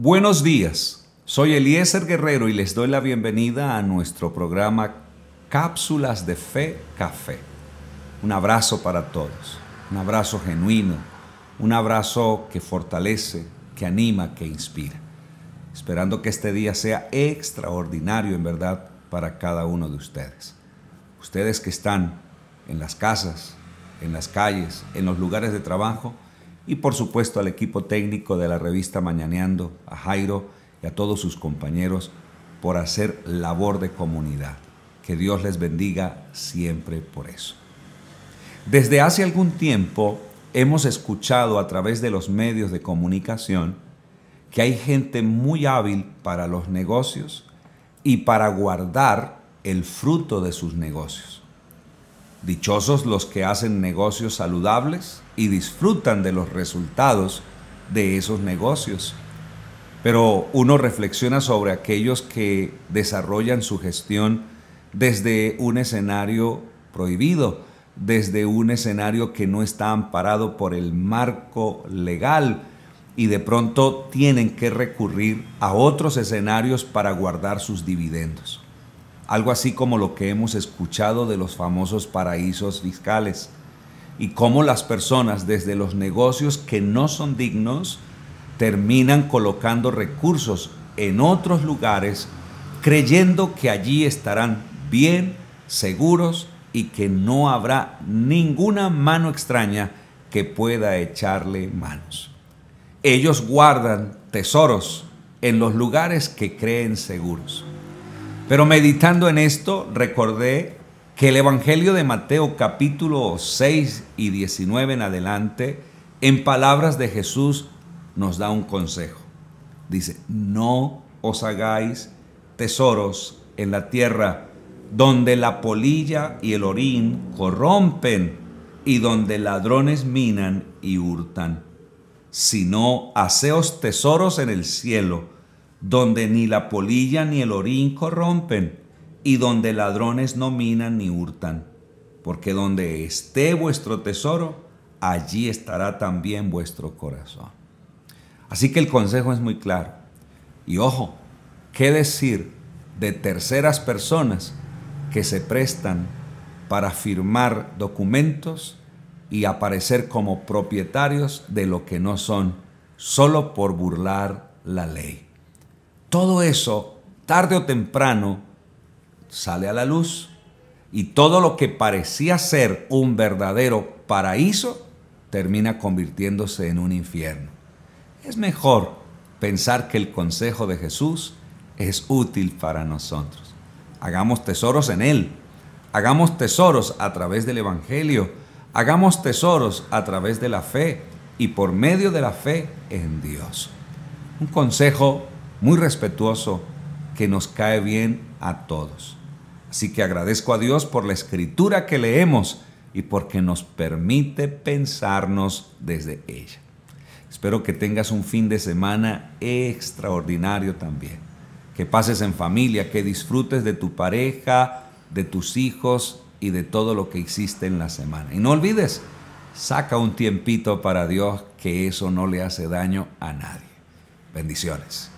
Buenos días, soy Eliezer Guerrero y les doy la bienvenida a nuestro programa Cápsulas de Fe Café. Un abrazo para todos, un abrazo genuino, un abrazo que fortalece, que anima, que inspira. Esperando que este día sea extraordinario en verdad para cada uno de ustedes. Ustedes que están en las casas, en las calles, en los lugares de trabajo, y por supuesto al equipo técnico de la revista Mañaneando, a Jairo y a todos sus compañeros por hacer labor de comunidad. Que Dios les bendiga siempre por eso. Desde hace algún tiempo hemos escuchado a través de los medios de comunicación que hay gente muy hábil para los negocios y para guardar el fruto de sus negocios. Dichosos los que hacen negocios saludables y disfrutan de los resultados de esos negocios. Pero uno reflexiona sobre aquellos que desarrollan su gestión desde un escenario prohibido, desde un escenario que no está amparado por el marco legal y de pronto tienen que recurrir a otros escenarios para guardar sus dividendos algo así como lo que hemos escuchado de los famosos paraísos fiscales y cómo las personas desde los negocios que no son dignos terminan colocando recursos en otros lugares creyendo que allí estarán bien, seguros y que no habrá ninguna mano extraña que pueda echarle manos. Ellos guardan tesoros en los lugares que creen seguros. Pero meditando en esto, recordé que el Evangelio de Mateo capítulo 6 y 19 en adelante, en palabras de Jesús, nos da un consejo. Dice, no os hagáis tesoros en la tierra, donde la polilla y el orín corrompen y donde ladrones minan y hurtan, sino haceos tesoros en el cielo, donde ni la polilla ni el orín corrompen, y donde ladrones no minan ni hurtan. Porque donde esté vuestro tesoro, allí estará también vuestro corazón. Así que el consejo es muy claro. Y ojo, ¿qué decir de terceras personas que se prestan para firmar documentos y aparecer como propietarios de lo que no son, solo por burlar la ley? Todo eso, tarde o temprano, sale a la luz y todo lo que parecía ser un verdadero paraíso termina convirtiéndose en un infierno. Es mejor pensar que el consejo de Jesús es útil para nosotros. Hagamos tesoros en Él, hagamos tesoros a través del Evangelio, hagamos tesoros a través de la fe y por medio de la fe en Dios. Un consejo muy respetuoso que nos cae bien a todos. Así que agradezco a Dios por la escritura que leemos y porque nos permite pensarnos desde ella. Espero que tengas un fin de semana extraordinario también. Que pases en familia, que disfrutes de tu pareja, de tus hijos y de todo lo que hiciste en la semana. Y no olvides, saca un tiempito para Dios, que eso no le hace daño a nadie. Bendiciones.